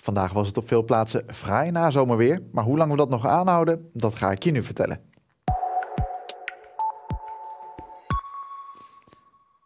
Vandaag was het op veel plaatsen na zomerweer, maar hoe lang we dat nog aanhouden, dat ga ik je nu vertellen.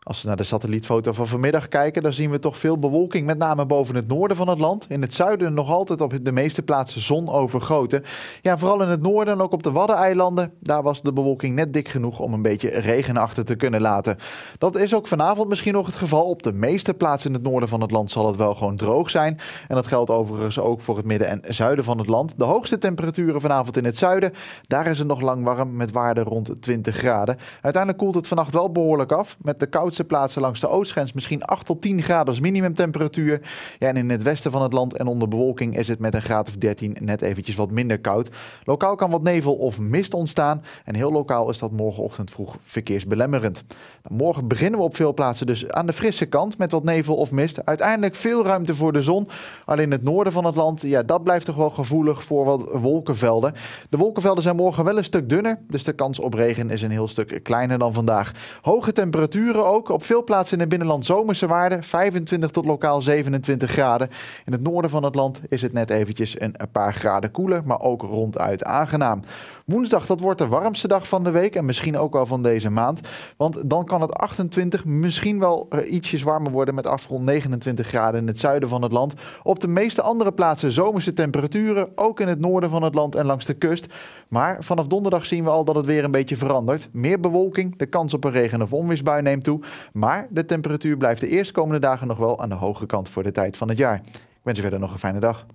Als we naar de satellietfoto van vanmiddag kijken, dan zien we toch veel bewolking, met name boven het noorden van het land. In het zuiden nog altijd op de meeste plaatsen zon overgoten. Ja, vooral in het noorden en ook op de Waddeneilanden, daar was de bewolking net dik genoeg om een beetje regen achter te kunnen laten. Dat is ook vanavond misschien nog het geval. Op de meeste plaatsen in het noorden van het land zal het wel gewoon droog zijn. En dat geldt overigens ook voor het midden en zuiden van het land. De hoogste temperaturen vanavond in het zuiden, daar is het nog lang warm met waarden rond 20 graden. Uiteindelijk koelt het vannacht wel behoorlijk af, met de koud plaatsen langs de oostgrens misschien 8 tot 10 graden als minimumtemperatuur. Ja, en in het westen van het land en onder bewolking is het met een graad of 13 net eventjes wat minder koud. Lokaal kan wat nevel of mist ontstaan. En heel lokaal is dat morgenochtend vroeg verkeersbelemmerend. Nou, morgen beginnen we op veel plaatsen dus aan de frisse kant met wat nevel of mist. Uiteindelijk veel ruimte voor de zon. Alleen het noorden van het land, ja, dat blijft toch wel gevoelig voor wat wolkenvelden. De wolkenvelden zijn morgen wel een stuk dunner, dus de kans op regen is een heel stuk kleiner dan vandaag. Hoge temperaturen ook op veel plaatsen in het binnenland zomerse waarden, 25 tot lokaal 27 graden. In het noorden van het land is het net eventjes een paar graden koeler, maar ook ronduit aangenaam. Woensdag, dat wordt de warmste dag van de week en misschien ook wel van deze maand. Want dan kan het 28 misschien wel eh, ietsjes warmer worden met afgrond 29 graden in het zuiden van het land. Op de meeste andere plaatsen zomerse temperaturen, ook in het noorden van het land en langs de kust. Maar vanaf donderdag zien we al dat het weer een beetje verandert. Meer bewolking, de kans op een regen- of onweersbui neemt toe. Maar de temperatuur blijft de eerstkomende dagen nog wel aan de hoge kant voor de tijd van het jaar. Ik wens je verder nog een fijne dag.